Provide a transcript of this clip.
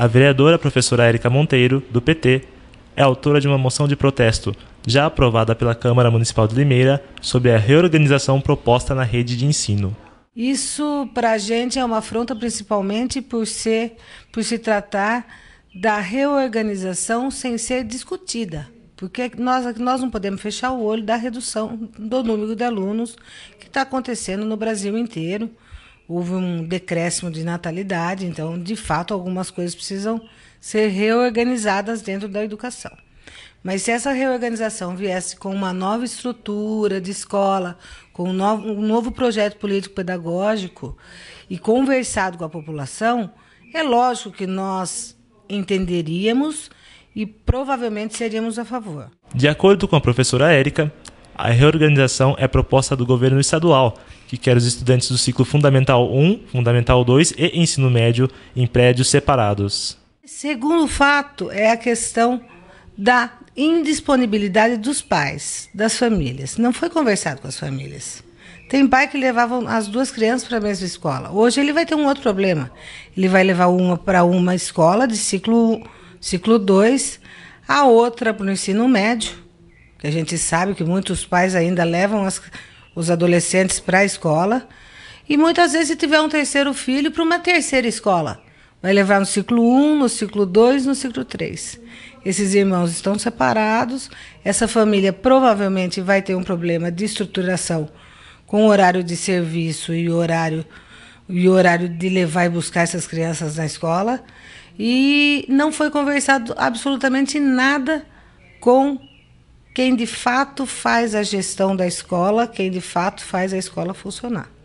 A vereadora professora Érica Monteiro, do PT, é autora de uma moção de protesto, já aprovada pela Câmara Municipal de Limeira, sobre a reorganização proposta na rede de ensino. Isso para a gente é uma afronta principalmente por ser, por se tratar da reorganização sem ser discutida. Porque nós, nós não podemos fechar o olho da redução do número de alunos que está acontecendo no Brasil inteiro houve um decréscimo de natalidade, então, de fato, algumas coisas precisam ser reorganizadas dentro da educação. Mas se essa reorganização viesse com uma nova estrutura de escola, com um novo, um novo projeto político-pedagógico e conversado com a população, é lógico que nós entenderíamos e provavelmente seríamos a favor. De acordo com a professora Érica, a reorganização é proposta do governo estadual, que quer os estudantes do ciclo Fundamental 1, Fundamental 2 e Ensino Médio em prédios separados. Segundo fato, é a questão da indisponibilidade dos pais, das famílias. Não foi conversado com as famílias. Tem pai que levava as duas crianças para a mesma escola. Hoje ele vai ter um outro problema. Ele vai levar uma para uma escola de ciclo ciclo 2, a outra para o ensino médio que a gente sabe que muitos pais ainda levam as, os adolescentes para a escola. E muitas vezes, se tiver um terceiro filho, para uma terceira escola. Vai levar no ciclo 1, no ciclo 2, no ciclo 3. Esses irmãos estão separados. Essa família provavelmente vai ter um problema de estruturação com o horário de serviço e horário e horário de levar e buscar essas crianças na escola. E não foi conversado absolutamente nada com quem de fato faz a gestão da escola, quem de fato faz a escola funcionar.